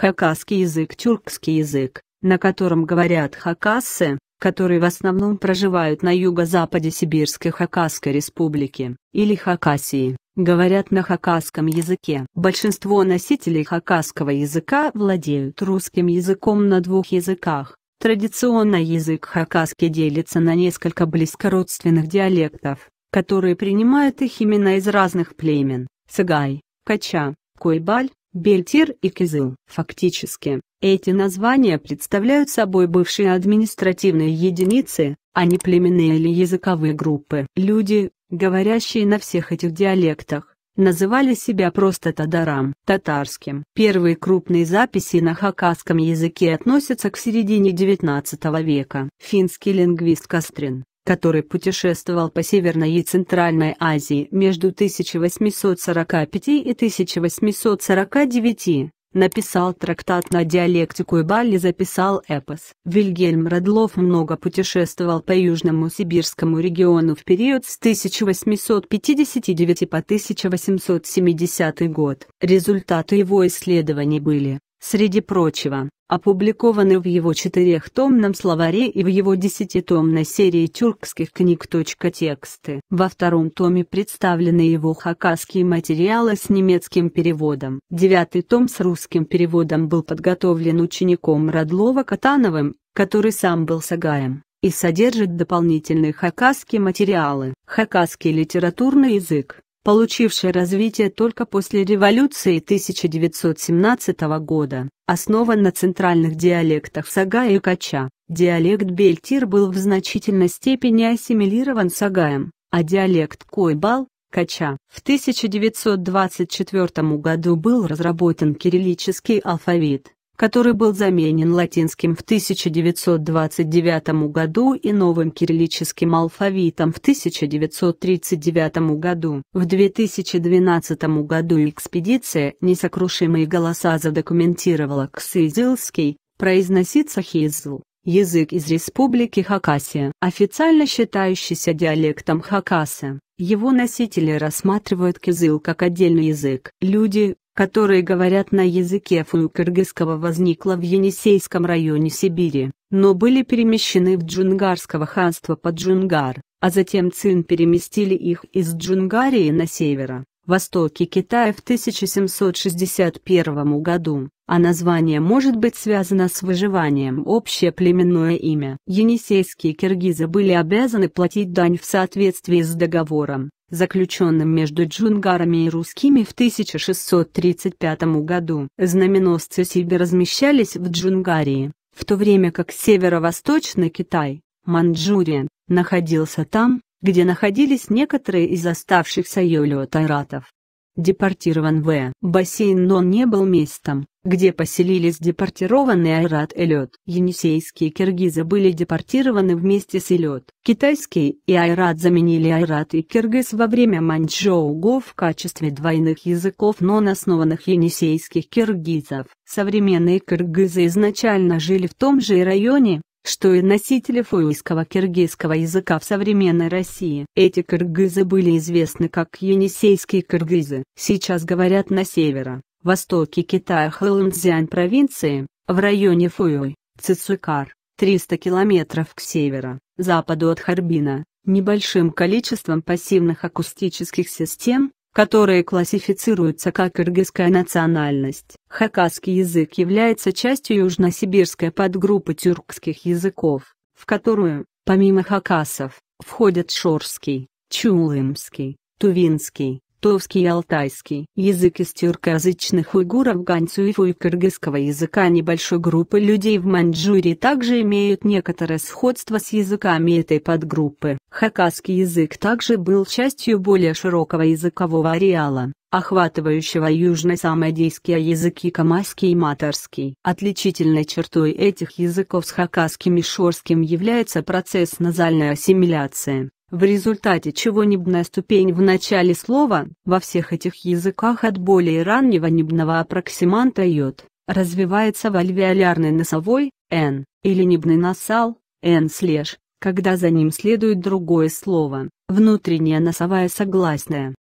Хакасский язык – тюркский язык, на котором говорят хакасы, которые в основном проживают на юго-западе Сибирской Хакасской республики, или Хакасии, говорят на хакасском языке. Большинство носителей хакасского языка владеют русским языком на двух языках. Традиционно язык хакаски делится на несколько близкородственных диалектов, которые принимают их имена из разных племен – сагай, Кача, Койбаль, Бельтир и Кызыл. Фактически, эти названия представляют собой бывшие административные единицы, а не племенные или языковые группы. Люди, говорящие на всех этих диалектах, называли себя просто тадарам, татарским. Первые крупные записи на хакасском языке относятся к середине XIX века. Финский лингвист Кастрин который путешествовал по Северной и Центральной Азии между 1845 и 1849, написал трактат на диалектику и Балли записал эпос. Вильгельм Радлов много путешествовал по Южному Сибирскому региону в период с 1859 по 1870 год. Результаты его исследований были Среди прочего, опубликованы в его четырехтомном словаре и в его десятитомной серии тюркских книг. Тексты. Во втором томе представлены его хакасские материалы с немецким переводом. Девятый том с русским переводом был подготовлен учеником Радлова Катановым, который сам был сагаем, и содержит дополнительные хакасские материалы. Хакасский литературный язык получивший развитие только после революции 1917 года, основан на центральных диалектах Сага и Кача. Диалект Бельтир был в значительной степени ассимилирован Сагаем, а диалект Койбал – Кача. В 1924 году был разработан кириллический алфавит, который был заменен латинским в 1929 году и новым кириллическим алфавитом в 1939 году. В 2012 году экспедиция «Несокрушимые голоса» задокументировала ксизилский, произносится хизл, язык из республики Хакасия, официально считающийся диалектом Хакаса. Его носители рассматривают кизыл как отдельный язык. Люди, которые говорят на языке фунукыргызского возникла в Енисейском районе Сибири, но были перемещены в Джунгарского ханства под Джунгар, а затем цин переместили их из Джунгарии на севера востоке Китая в 1761 году, а название может быть связано с выживанием. Общее племенное имя. Енисейские киргизы были обязаны платить дань в соответствии с договором, заключенным между джунгарами и русскими в 1635 году. Знаменосцы Сиби размещались в Джунгарии, в то время как северо-восточный Китай, Манчжурия, находился там, где находились некоторые из оставшихся Йолио-Тайратов. Депортирован В. Бассейн Нон не был местом, где поселились депортированные Айрат и Лед. Енисейские киргизы были депортированы вместе с Илет. Китайские и Айрат заменили Айрат и киргиз во время Маньчжоуго в качестве двойных языков нон-основанных енисейских киргизов. Современные киргизы изначально жили в том же районе, что и носители фуйского киргизского языка в современной России. Эти кыргызы были известны как енисейские кыргызы. Сейчас говорят на северо, востоке Китая Хэлэнцзянь провинции, в районе Фуй, Цицукар, 300 километров к северу, западу от Харбина, небольшим количеством пассивных акустических систем, которые классифицируются как кыргызская национальность. Хакасский язык является частью южносибирской подгруппы тюркских языков, в которую, помимо хакасов, входят шорский, чулымский, тувинский, Тувский и алтайский. Язык из тюркоязычных уйгуров, ганьцуев и кыргызского языка небольшой группы людей в Маньчжурии также имеют некоторое сходство с языками этой подгруппы. Хакасский язык также был частью более широкого языкового ареала, охватывающего южно-самодийские языки камайский и маторский. Отличительной чертой этих языков с хакасским и шорским является процесс назальной ассимиляции в результате чего небная ступень в начале слова во всех этих языках от более раннего небного апроксиманта йод развивается в альвеолярный носовой «н» или небный носал «н» слеж, когда за ним следует другое слово, внутренняя носовая согласная.